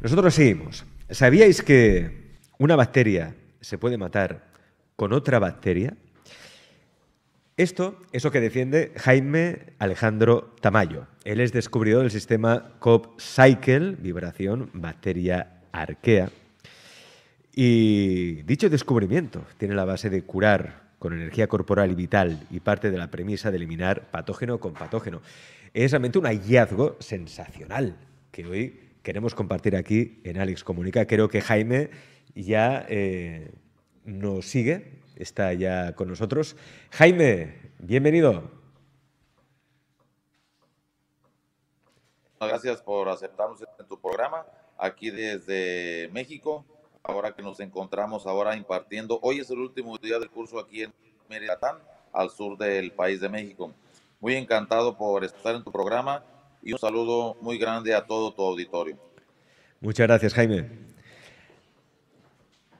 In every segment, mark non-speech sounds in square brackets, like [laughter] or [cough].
Nosotros seguimos. ¿Sabíais que una bacteria se puede matar con otra bacteria? Esto es lo que defiende Jaime Alejandro Tamayo. Él es descubridor del sistema COP Cycle, vibración, bacteria arquea. Y dicho descubrimiento tiene la base de curar con energía corporal y vital y parte de la premisa de eliminar patógeno con patógeno. Es realmente un hallazgo sensacional que hoy queremos compartir aquí en Alex Comunica. Creo que Jaime ya eh, nos sigue, está ya con nosotros. Jaime, bienvenido. Gracias por aceptarnos en tu programa aquí desde México. Ahora que nos encontramos ahora impartiendo, hoy es el último día del curso aquí en Meridatán, al sur del país de México. Muy encantado por estar en tu programa y un saludo muy grande a todo tu auditorio. Muchas gracias, Jaime.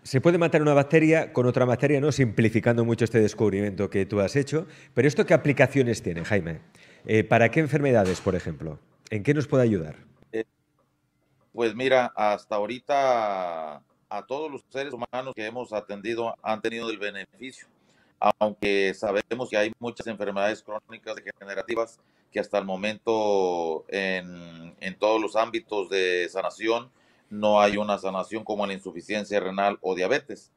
Se puede matar una bacteria con otra bacteria, ¿no? Simplificando mucho este descubrimiento que tú has hecho. Pero esto, ¿qué aplicaciones tiene, Jaime? Eh, ¿Para qué enfermedades, por ejemplo? ¿En qué nos puede ayudar? Eh, pues mira, hasta ahorita a todos los seres humanos que hemos atendido han tenido el beneficio aunque sabemos que hay muchas enfermedades crónicas degenerativas que hasta el momento en, todos los ámbitos de sanación no hay una sanación como la insuficiencia renal o diabetes.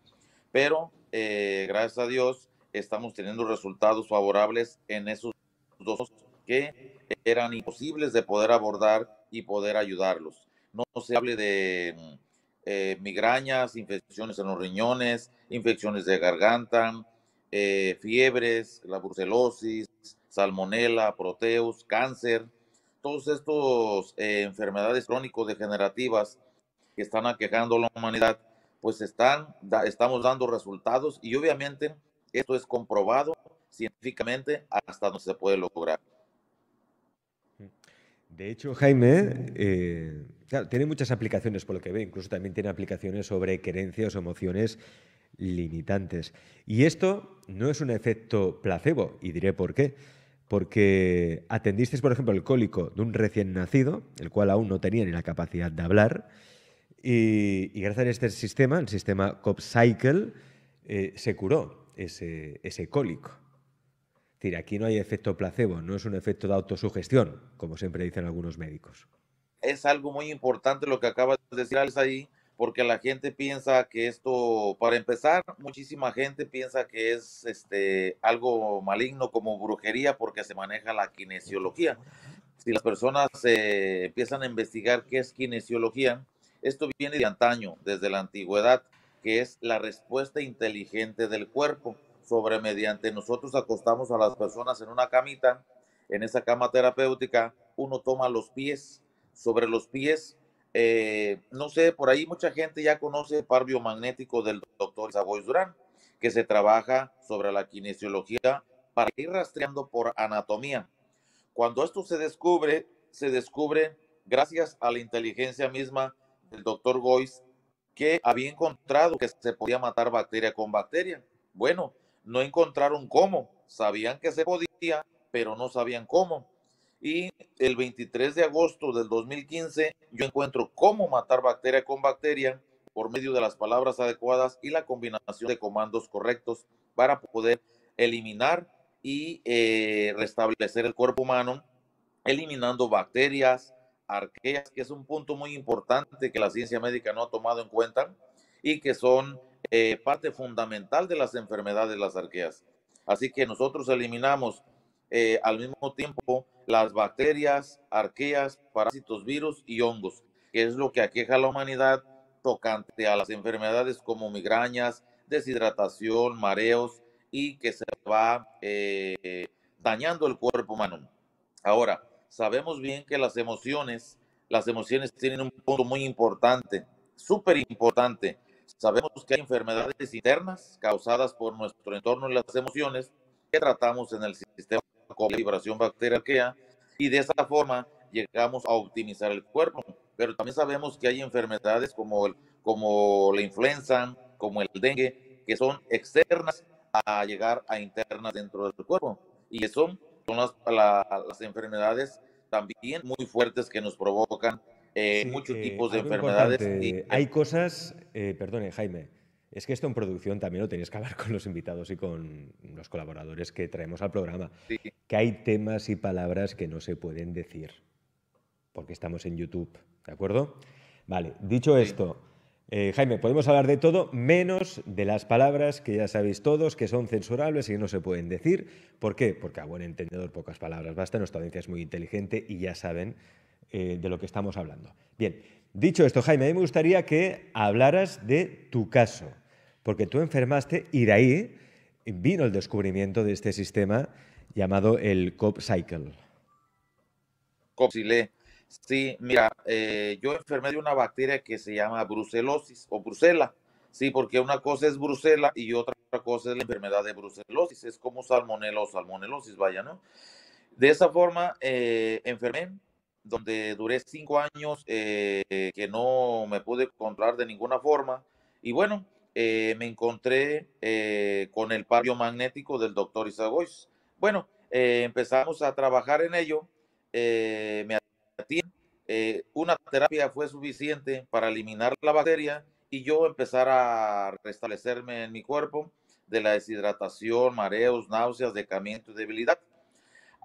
Pero eh, gracias a Dios estamos teniendo resultados favorables en esos dos que eran imposibles de poder abordar y poder ayudarlos. No se hable de eh, migrañas, infecciones en los riñones, infecciones de garganta, eh, fiebres, la brucelosis, salmonela, proteus, cáncer, todas estas eh, enfermedades crónico-degenerativas que están aquejando a la humanidad, pues están, estamos dando resultados y obviamente esto es comprobado científicamente hasta donde se puede lograr. De hecho, Jaime, eh, tiene muchas aplicaciones por lo que ve, incluso también tiene aplicaciones sobre creencias o emociones limitantes. Y esto no es un efecto placebo, y diré por qué. Porque atendisteis, por ejemplo, el cólico de un recién nacido, el cual aún no tenía ni la capacidad de hablar, y, gracias a este sistema, el sistema COP-Cycle, eh, se curó ese, cólico. Es decir, aquí no hay efecto placebo, no es un efecto de autosugestión, como siempre dicen algunos médicos. Es algo muy importante lo que acabas de decir, ahí porque la gente piensa que esto, para empezar, muchísima gente piensa que es este, algo maligno como brujería porque se maneja la kinesiología. Si las personas eh, empiezan a investigar qué es kinesiología, esto viene de antaño, desde la antigüedad, que es la respuesta inteligente del cuerpo sobre mediante nosotros acostamos a las personas en una camita, en esa cama terapéutica, uno toma los pies, sobre los pies eh, no sé, por ahí mucha gente ya conoce el par biomagnético del doctor Savoy Durán, que se trabaja sobre la kinesiología para ir rastreando por anatomía. Cuando esto se descubre, se descubre gracias a la inteligencia misma del doctor Goiz, que había encontrado que se podía matar bacteria con bacteria. Bueno, no encontraron cómo, sabían que se podía, pero no sabían cómo. Y el 23 de agosto del 2015 yo encuentro cómo matar bacteria con bacteria por medio de las palabras adecuadas y la combinación de comandos correctos para poder eliminar y eh, restablecer el cuerpo humano, eliminando bacterias, arqueas, que es un punto muy importante que la ciencia médica no ha tomado en cuenta y que son eh, parte fundamental de las enfermedades, las arqueas. Así que nosotros eliminamos eh, al mismo tiempo las bacterias, arqueas, parásitos, virus y hongos, que es lo que aqueja a la humanidad tocante a las enfermedades como migrañas, deshidratación, mareos y que se va eh, dañando el cuerpo humano. Ahora, sabemos bien que las emociones, las emociones tienen un punto muy importante, súper importante. Sabemos que hay enfermedades internas causadas por nuestro entorno y las emociones que tratamos en el sistema la liberación bacterial que y de esa forma llegamos a optimizar el cuerpo. Pero también sabemos que hay enfermedades como, el, como la influenza, como el dengue, que son externas a llegar a internas dentro del cuerpo. Y son, son las, las enfermedades también muy fuertes que nos provocan eh, muchos eh, tipos de enfermedades. Y, hay cosas, eh, Jaime, es que esto en producción también lo tenéis que hablar [laughs] con los invitados y con los colaboradores que traemos al programa. Que hay temas y palabras que no se pueden decir, porque estamos en YouTube, ¿de acuerdo? Vale, dicho esto, eh, Jaime, podemos hablar de todo menos de las palabras que ya sabéis todos que son censurables y que no se pueden decir. ¿Por qué? Porque a buen entendedor pocas palabras basta, nuestra audiencia es muy inteligente y ya saben eh, de lo que estamos hablando. Bien, dicho esto, Jaime, a mí me gustaría que hablaras de tu caso porque tú enfermaste y de ahí vino el descubrimiento de este sistema llamado el COP Cycle. COP Cycle. Sí, mira, eh, yo enfermé de una bacteria que se llama brucelosis o brucela. Sí, porque una cosa es brucela y otra cosa es la enfermedad de brucelosis. Es como salmonella o salmonelosis, vaya, ¿no? De esa forma eh, enfermé, donde duré cinco años eh, que no me pude controlar de ninguna forma. Y bueno, eh, me encontré eh, con el pario magnético del doctor Isagois. Bueno, eh, empezamos a trabajar en ello. me una terapia fue suficiente para eliminar la bacteria y yo empezar a restablecerme en mi cuerpo de la deshidratación, mareos, náuseas, decamiento y debilidad.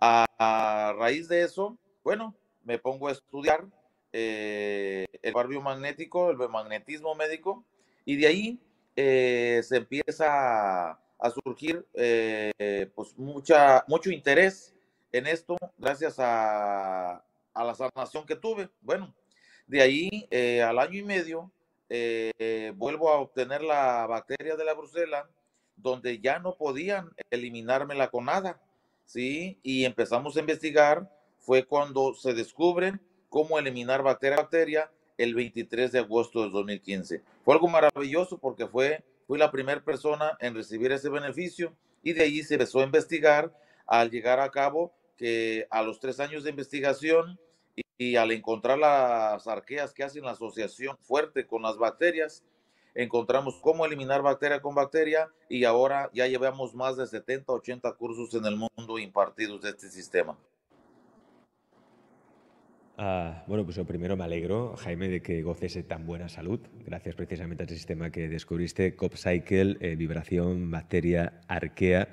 A, raíz de eso, bueno, me pongo a estudiar el par magnético, el magnetismo médico, y de ahí eh, se empieza a, surgir eh, eh, pues mucha, mucho interés en esto gracias a, la sanación que tuve. Bueno, de ahí al año y medio vuelvo a obtener la bacteria de la brucela, donde ya no podían eliminármela con nada, ¿sí? Y empezamos a investigar, fue cuando se descubren cómo eliminar bacteria, bacteria el 23 de agosto de 2015. Fue algo maravilloso porque fue, fui la primera persona en recibir ese beneficio y de ahí se empezó a investigar al llegar a cabo que a los tres años de investigación y, al encontrar las arqueas que hacen la asociación fuerte con las bacterias, encontramos cómo eliminar bacteria con bacteria y ahora ya llevamos más de 70, 80 cursos en el mundo impartidos de este sistema. Ah, bueno, pues yo primero me alegro, Jaime, de que goces de tan buena salud, gracias precisamente al sistema que descubriste, CopCycle, eh, vibración, bacteria, arquea.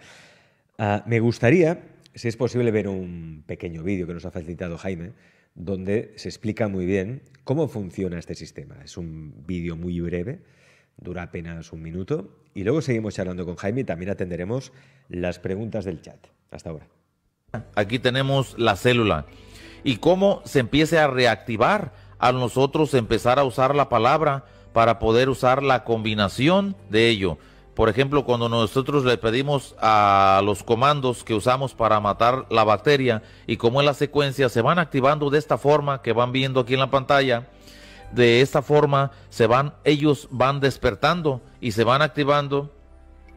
Ah, me gustaría, si es posible, ver un pequeño vídeo que nos ha facilitado Jaime, donde se explica muy bien cómo funciona este sistema. Es un vídeo muy breve, dura apenas un minuto, y luego seguimos charlando con Jaime y también atenderemos las preguntas del chat. Hasta ahora. Aquí tenemos la célula y cómo se empiece a reactivar a nosotros empezar a usar la palabra para poder usar la combinación de ello. Por ejemplo, cuando nosotros le pedimos a los comandos que usamos para matar la bacteria y cómo en la secuencia se van activando de esta forma que van viendo aquí en la pantalla, de esta forma se van ellos van despertando y se van activando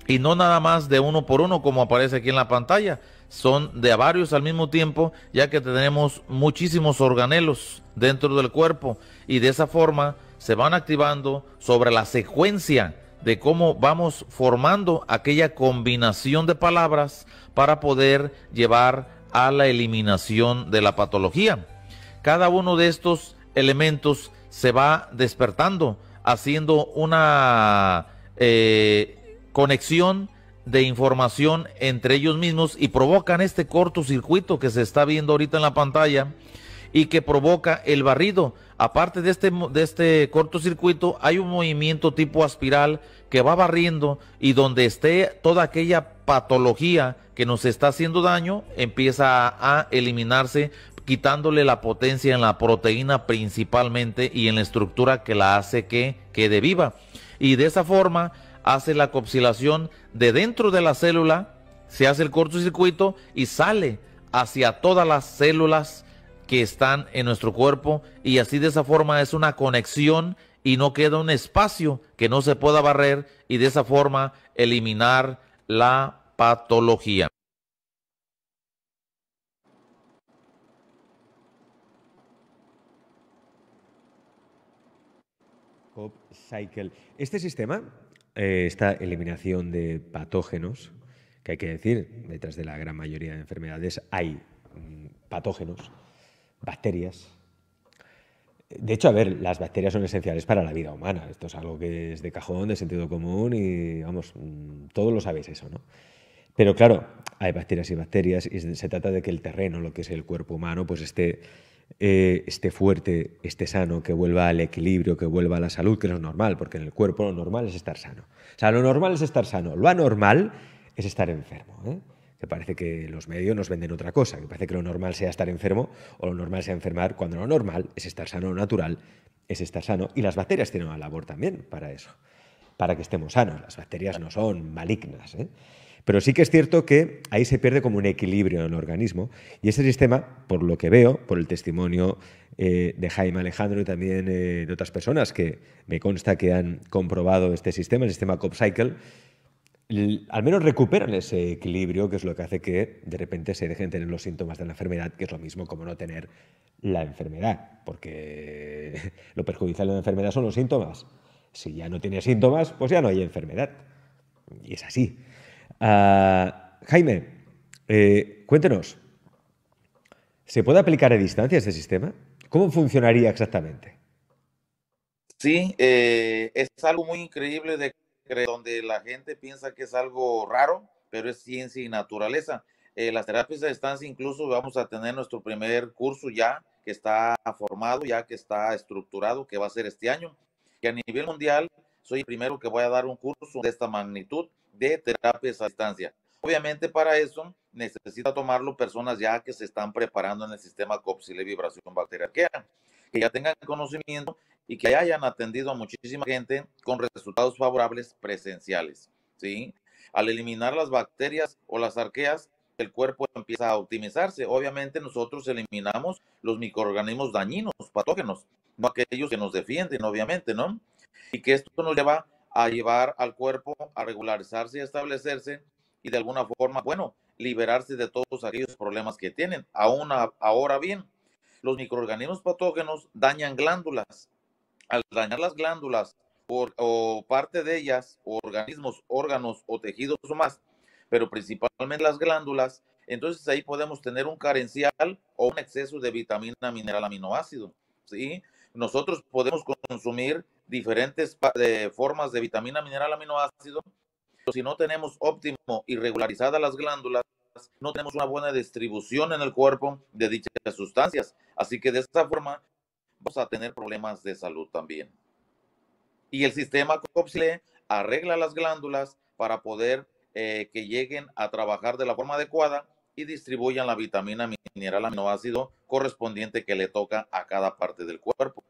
y no nada más de uno por uno como aparece aquí en la pantalla, son de varios al mismo tiempo, ya que tenemos muchísimos organelos dentro del cuerpo y de esa forma se van activando sobre la secuencia de cómo vamos formando aquella combinación de palabras para poder llevar a la eliminación de la patología. Cada uno de estos elementos se va despertando, haciendo una eh, conexión de información entre ellos mismos y provocan este cortocircuito que se está viendo ahorita en la pantalla y que provoca el barrido. Aparte de este, de este cortocircuito, hay un movimiento tipo espiral que va barriendo y donde esté toda aquella patología que nos está haciendo daño, empieza a eliminarse quitándole la potencia en la proteína principalmente y en la estructura que la hace que quede viva. Y de esa forma hace la copsilación de dentro de la célula, se hace el cortocircuito y sale hacia todas las células que están en nuestro cuerpo y así de esa forma es una conexión y no queda un espacio que no se pueda barrer y de esa forma eliminar la patología. Cycle. Este sistema eh, esta eliminación de patógenos, que hay que decir, detrás de la gran mayoría de enfermedades hay mm, patógenos, bacterias. De hecho, a ver, las bacterias son esenciales para la vida humana. Esto es algo que es de cajón, de sentido común y, vamos, mm, todos lo sabéis eso, ¿no? Pero claro, hay bacterias y bacterias y se trata de que el terreno, lo que es el cuerpo humano, pues esté eh, esté fuerte, esté sano, que vuelva al equilibrio, que vuelva a la salud, que es normal, porque en el cuerpo lo normal es estar sano. O sea, lo normal es estar sano, lo anormal es estar enfermo. ¿eh? Que parece que los medios nos venden otra cosa, que parece que lo normal sea estar enfermo o lo normal sea enfermar, cuando lo normal es estar sano, lo natural es estar sano. Y las bacterias tienen una labor también para eso, para que estemos sanos. Las bacterias no son malignas. ¿eh? Pero sí que es cierto que ahí se pierde como un equilibrio en el organismo y ese sistema, por lo que veo, por el testimonio eh, de Jaime Alejandro y también eh, de otras personas que me consta que han comprobado este sistema, el sistema Cycle, al menos recuperan ese equilibrio, que es lo que hace que de repente se dejen tener los síntomas de la enfermedad, que es lo mismo como no tener la enfermedad, porque [laughs] lo perjudicial de la enfermedad son los síntomas. Si ya no tiene síntomas, pues ya no hay enfermedad. Y es así. Ah, Jaime, eh, cuéntenos, ¿se puede aplicar a distancia este sistema? ¿Cómo funcionaría exactamente? Sí, eh, es algo muy increíble de donde la gente piensa que es algo raro, pero es ciencia y naturaleza. Eh, las terapias a distancia incluso vamos a tener nuestro primer curso ya que está formado, ya que está estructurado, que va a ser este año, que a nivel mundial soy el primero que voy a dar un curso de esta magnitud de terapias a distancia. Obviamente para eso necesita tomarlo personas ya que se están preparando en el sistema COPSILE vibración arquea que ya tengan conocimiento y que hayan atendido a muchísima gente con resultados favorables presenciales. ¿sí? Al eliminar las bacterias o las arqueas, el cuerpo empieza a optimizarse. Obviamente nosotros eliminamos los microorganismos dañinos, patógenos, no aquellos que nos defienden, obviamente, ¿no? Y que esto nos lleva a llevar al cuerpo a regularizarse y establecerse y de alguna forma, bueno, liberarse de todos aquellos problemas que tienen. Aún ahora bien, los microorganismos patógenos dañan glándulas. Al dañar las glándulas o, parte de ellas, organismos, órganos o tejidos o más, pero principalmente las glándulas, entonces ahí podemos tener un carencial o un exceso de vitamina, mineral, aminoácido. ¿sí? Nosotros podemos consumir diferentes formas de vitamina, mineral, aminoácido, pero si no tenemos óptimo y regularizada las glándulas, no tenemos una buena distribución en el cuerpo de dichas sustancias. Así que de esta forma vamos a tener problemas de salud también. Y el sistema COPSLE arregla las glándulas para poder eh, que lleguen a trabajar de la forma adecuada y distribuyan la vitamina, mineral, aminoácido correspondiente que le toca a cada parte del cuerpo.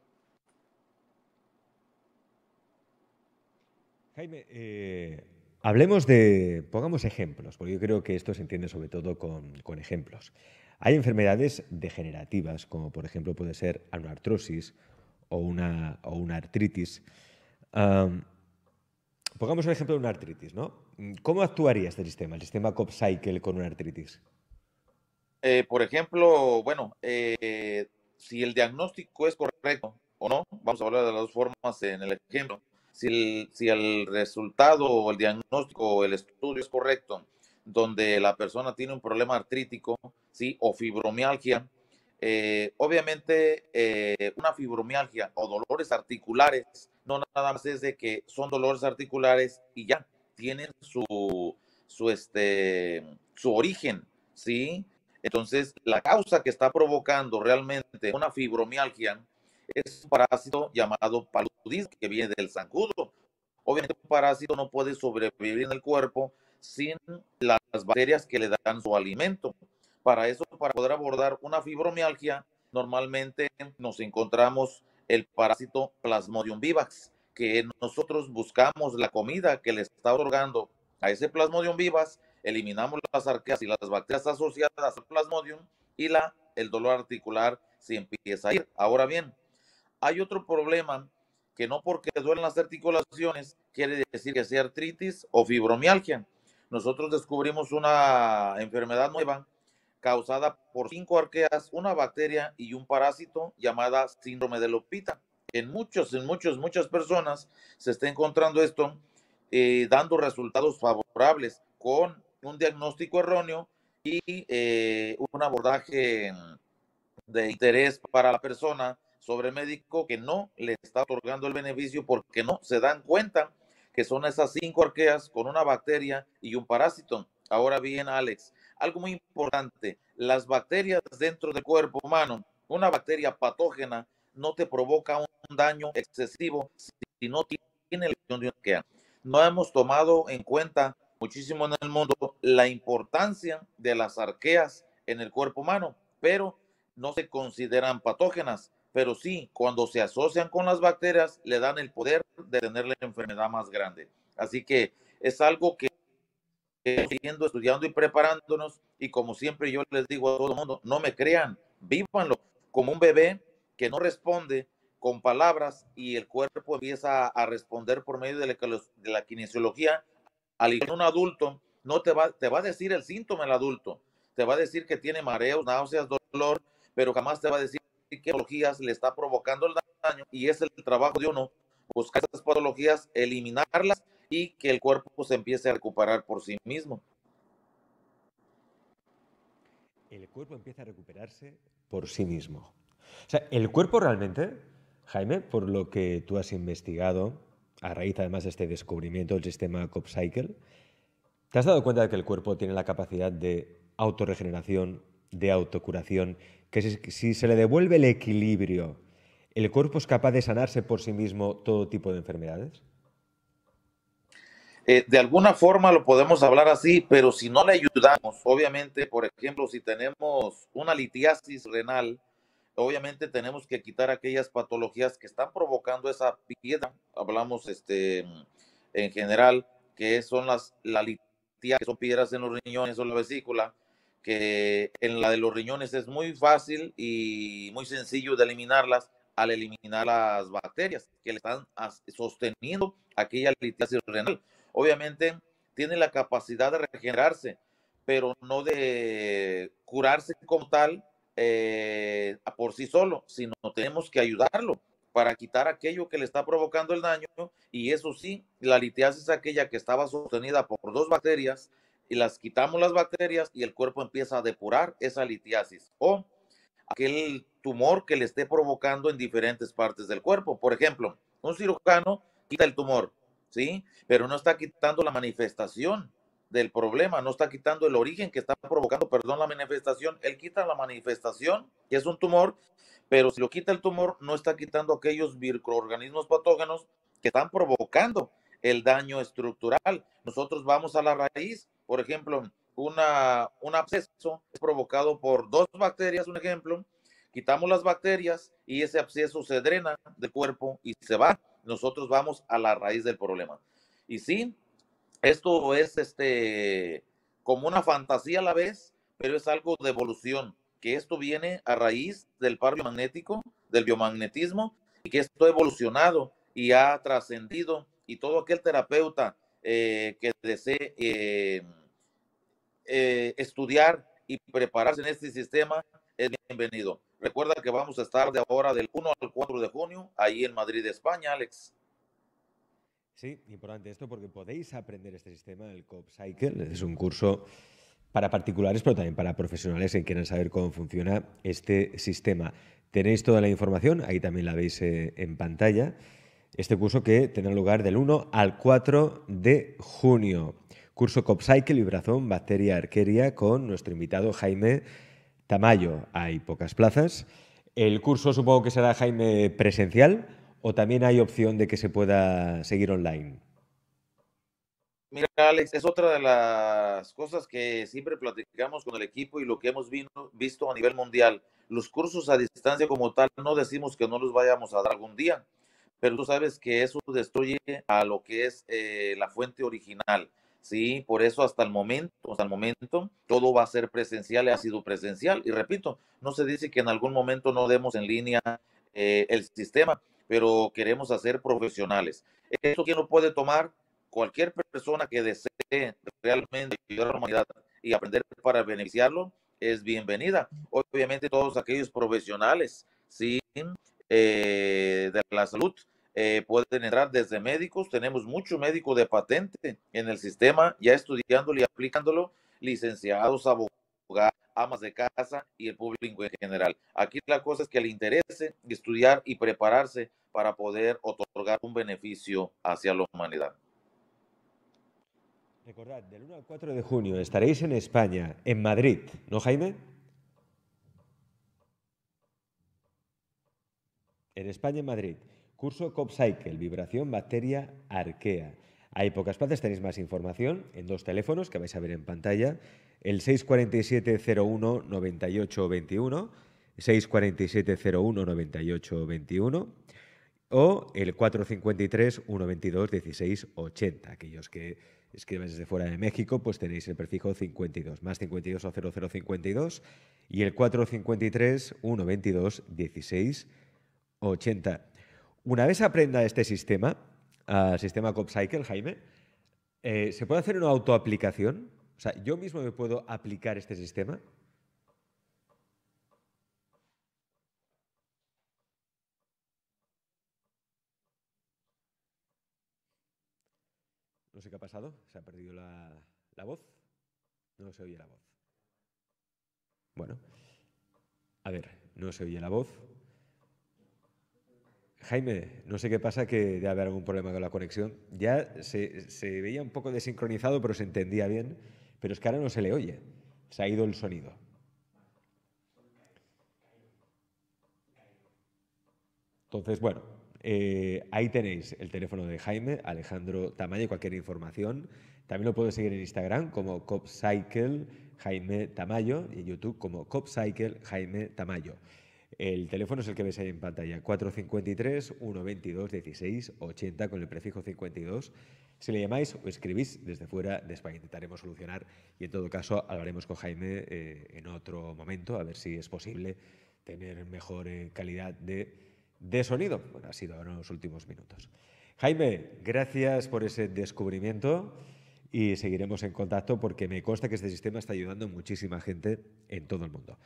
Jaime, eh, hablemos de, pongamos ejemplos, porque yo creo que esto se entiende sobre todo con, ejemplos. Hay enfermedades degenerativas, como por ejemplo puede ser una artrosis o una, una artritis. pongamos el ejemplo de una artritis, ¿no? ¿Cómo actuaría este sistema, el sistema Cop con una artritis? Eh, por ejemplo, bueno, eh, si el diagnóstico es correcto o no, vamos a hablar de las dos formas en el ejemplo si el, resultado o el diagnóstico o el estudio es correcto, donde la persona tiene un problema artrítico, ¿sí? O fibromialgia, eh, obviamente eh, una fibromialgia o dolores articulares, no nada más es de que son dolores articulares y ya tienen su, su, este, su origen, ¿sí? Entonces, la causa que está provocando realmente una fibromialgia es un parásito llamado palud que viene del zancudo. Obviamente un parásito no puede sobrevivir en el cuerpo sin las bacterias que le dan su alimento. Para eso, para poder abordar una fibromialgia, normalmente nos encontramos el parásito Plasmodium vivax, que nosotros buscamos la comida que le está otorgando a ese Plasmodium vivax, eliminamos las arqueas y las bacterias asociadas al Plasmodium y la, el dolor articular se empieza a ir. Ahora bien, hay otro problema que no porque duelen las articulaciones quiere decir que sea artritis o fibromialgia. Nosotros descubrimos una enfermedad nueva causada por cinco arqueas, una bacteria y un parásito llamada síndrome de Lopita. En muchos, en muchos, muchas personas se está encontrando esto eh, dando resultados favorables con un diagnóstico erróneo y eh, un abordaje de interés para la persona sobre médico que no le está otorgando el beneficio porque no se dan cuenta que son esas cinco arqueas con una bacteria y un parásito. Ahora bien, Alex, algo muy importante, las bacterias dentro del cuerpo humano, una bacteria patógena no te provoca un daño excesivo si no tiene lesión de arquea. No hemos tomado en cuenta muchísimo en el mundo la importancia de las arqueas en el cuerpo humano, pero no se consideran patógenas pero sí, cuando se asocian con las bacterias, le dan el poder de tener la enfermedad más grande. Así que es algo que siguiendo estudiando y preparándonos. Y como siempre yo les digo a todo el mundo, no me crean, vívanlo como un bebé que no responde con palabras y el cuerpo empieza a responder por medio de la, de la kinesiología. Al igual que un adulto, no te va, te va a decir el síntoma el adulto, te va a decir que tiene mareos, náuseas, dolor, pero jamás te va a decir Qué patologías le está provocando el daño y es el trabajo de uno buscar esas patologías, eliminarlas y que el cuerpo se pues, empiece a recuperar por sí mismo. El cuerpo empieza a recuperarse por sí mismo. O sea, el cuerpo realmente, Jaime, por lo que tú has investigado, a raíz además de este descubrimiento del sistema Cop Cycle, ¿te has dado cuenta de que el cuerpo tiene la capacidad de autorregeneración, de autocuración que si, se le devuelve el equilibrio, ¿el cuerpo es capaz de sanarse por sí mismo todo tipo de enfermedades? Eh, de alguna forma lo podemos hablar así, pero si no le ayudamos, obviamente, por ejemplo, si tenemos una litiasis renal, obviamente tenemos que quitar aquellas patologías que están provocando esa piedra. Hablamos este, en general, que son las la litiasis, que son piedras en los riñones o la vesícula, que en la de los riñones es muy fácil y muy sencillo de eliminarlas al eliminar las bacterias que le están sosteniendo aquella litiasis renal. Obviamente tiene la capacidad de regenerarse, pero no de curarse como tal eh, por sí solo, sino tenemos que ayudarlo para quitar aquello que le está provocando el daño y eso sí, la litiasis aquella que estaba sostenida por dos bacterias y las quitamos las bacterias y el cuerpo empieza a depurar esa litiasis o aquel tumor que le esté provocando en diferentes partes del cuerpo. Por ejemplo, un cirujano quita el tumor, ¿sí? Pero no está quitando la manifestación del problema, no está quitando el origen que está provocando, perdón, la manifestación. Él quita la manifestación, que es un tumor, pero si lo quita el tumor, no está quitando aquellos microorganismos patógenos que están provocando el daño estructural. Nosotros vamos a la raíz por ejemplo, una, un absceso es provocado por dos bacterias, un ejemplo, quitamos las bacterias y ese absceso se drena del cuerpo y se va. Nosotros vamos a la raíz del problema. Y sí, esto es este como una fantasía a la vez, pero es algo de evolución, que esto viene a raíz del par biomagnético, del biomagnetismo, y que esto ha evolucionado y ha trascendido. Y todo aquel terapeuta eh, que desee eh, eh, estudiar y prepararse en este sistema es bienvenido. Recuerda que vamos a estar de ahora del 1 al 4 de junio ahí en Madrid, España, Alex. Sí, importante esto porque podéis aprender este sistema, del COP Cycle. Es un curso para particulares, pero también para profesionales que quieran saber cómo funciona este sistema. Tenéis toda la información, ahí también la veis en pantalla. Este curso que tendrá lugar del 1 al 4 de junio. Curso y Brazón Bacteria Arqueria con nuestro invitado Jaime Tamayo. Hay pocas plazas. El curso supongo que será Jaime presencial o también hay opción de que se pueda seguir online. Mira, Alex, es otra de las cosas que siempre platicamos con el equipo y lo que hemos visto a nivel mundial. Los cursos a distancia como tal, no decimos que no los vayamos a dar algún día, pero tú sabes que eso destruye a lo que es eh, la fuente original. Sí, por eso hasta el momento, hasta el momento, todo va a ser presencial, ha sido presencial. Y repito, no se dice que en algún momento no demos en línea eh, el sistema, pero queremos hacer profesionales. Esto que no puede tomar cualquier persona que desee realmente ayudar a la humanidad y aprender para beneficiarlo, es bienvenida. Obviamente todos aquellos profesionales, sí, eh, de la salud. Eh, pueden entrar desde médicos, tenemos mucho médico de patente en el sistema, ya estudiándolo y aplicándolo, licenciados, abogados, amas de casa y el público en general. Aquí la cosa es que le interese estudiar y prepararse para poder otorgar un beneficio hacia la humanidad. Recordad, del 1 al 4 de junio estaréis en España, en Madrid, ¿no, Jaime? En España, en Madrid, curso CopCycle, vibración, bacteria, arquea. Hay pocas partes, tenéis más información en dos teléfonos que vais a ver en pantalla, el 647-01-9821, 647-01-9821 o el 453-122-1680. Aquellos que escriban desde fuera de México, pues tenéis el prefijo 52, más 52 o 0052 y el 453-122-1680. 80. Una vez aprenda este sistema, el ah, sistema CopCycle, Jaime, eh, ¿se puede hacer una autoaplicación? O sea, ¿yo mismo me puedo aplicar este sistema? No sé qué ha pasado, se ha perdido la, la voz. No se oye la voz. Bueno, a ver, no se oye la voz. Jaime, no sé qué pasa, que debe haber algún problema con la conexión. Ya se, veía un poco desincronizado, pero se entendía bien. Pero es que ahora no se le oye. Se ha ido el sonido. Entonces, bueno, eh, ahí tenéis el teléfono de Jaime, Alejandro Tamayo, cualquier información. También lo puedo seguir en Instagram como CopCycle Jaime Tamayo y en YouTube como CopCycle Jaime Tamayo. El teléfono es el que ves ahí en pantalla, 453-122-1680 con el prefijo 52. Si le llamáis o escribís desde fuera de España, intentaremos solucionar y en todo caso hablaremos con Jaime eh, en otro momento, a ver si es posible tener mejor eh, calidad de, sonido. Bueno, ha sido ahora en los últimos minutos. Jaime, gracias por ese descubrimiento y seguiremos en contacto porque me consta que este sistema está ayudando a muchísima gente en todo el mundo.